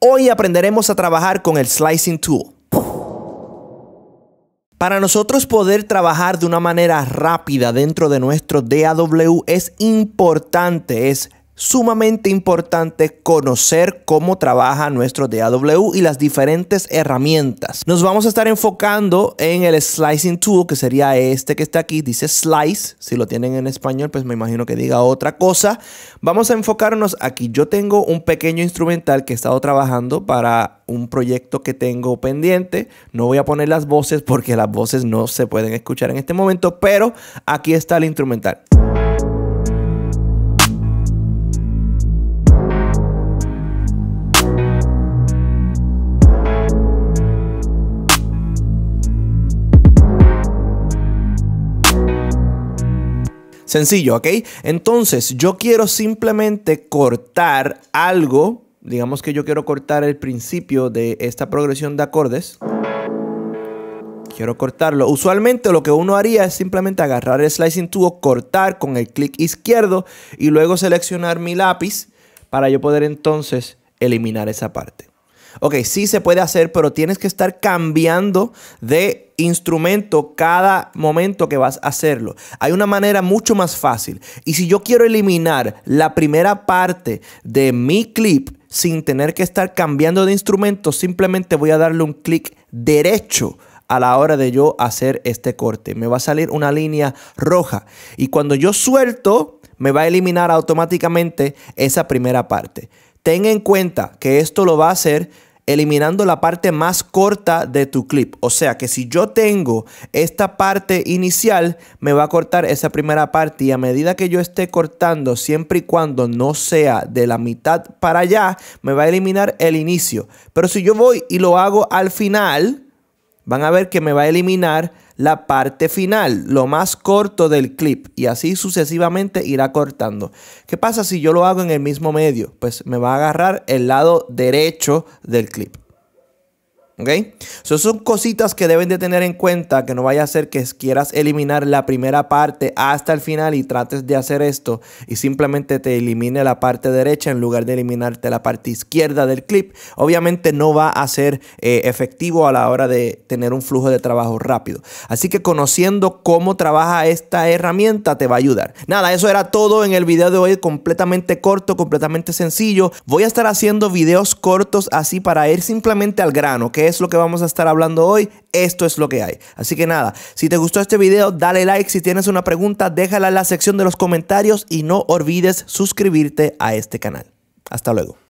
Hoy aprenderemos a trabajar con el Slicing Tool. Para nosotros poder trabajar de una manera rápida dentro de nuestro DAW es importante, es sumamente importante conocer cómo trabaja nuestro DAW y las diferentes herramientas. Nos vamos a estar enfocando en el Slicing Tool, que sería este que está aquí, dice Slice. Si lo tienen en español, pues me imagino que diga otra cosa. Vamos a enfocarnos aquí. Yo tengo un pequeño instrumental que he estado trabajando para un proyecto que tengo pendiente. No voy a poner las voces porque las voces no se pueden escuchar en este momento, pero aquí está el instrumental. Sencillo, ¿ok? Entonces, yo quiero simplemente cortar algo. Digamos que yo quiero cortar el principio de esta progresión de acordes. Quiero cortarlo. Usualmente lo que uno haría es simplemente agarrar el slicing tool, cortar con el clic izquierdo y luego seleccionar mi lápiz para yo poder entonces eliminar esa parte. Ok, sí se puede hacer, pero tienes que estar cambiando de instrumento cada momento que vas a hacerlo. Hay una manera mucho más fácil. Y si yo quiero eliminar la primera parte de mi clip sin tener que estar cambiando de instrumento, simplemente voy a darle un clic derecho a la hora de yo hacer este corte. Me va a salir una línea roja. Y cuando yo suelto, me va a eliminar automáticamente esa primera parte. Ten en cuenta que esto lo va a hacer eliminando la parte más corta de tu clip. O sea que si yo tengo esta parte inicial, me va a cortar esa primera parte y a medida que yo esté cortando, siempre y cuando no sea de la mitad para allá, me va a eliminar el inicio. Pero si yo voy y lo hago al final, van a ver que me va a eliminar la parte final, lo más corto del clip. Y así sucesivamente irá cortando. ¿Qué pasa si yo lo hago en el mismo medio? Pues me va a agarrar el lado derecho del clip. ¿Ok? son cositas que deben de tener en cuenta, que no vaya a ser que quieras eliminar la primera parte hasta el final y trates de hacer esto y simplemente te elimine la parte derecha en lugar de eliminarte la parte izquierda del clip. Obviamente no va a ser eh, efectivo a la hora de tener un flujo de trabajo rápido. Así que conociendo cómo trabaja esta herramienta te va a ayudar. Nada, eso era todo en el video de hoy, completamente corto, completamente sencillo. Voy a estar haciendo videos cortos así para ir simplemente al grano, ¿ok? es lo que vamos a estar hablando hoy, esto es lo que hay. Así que nada, si te gustó este video, dale like. Si tienes una pregunta, déjala en la sección de los comentarios y no olvides suscribirte a este canal. Hasta luego.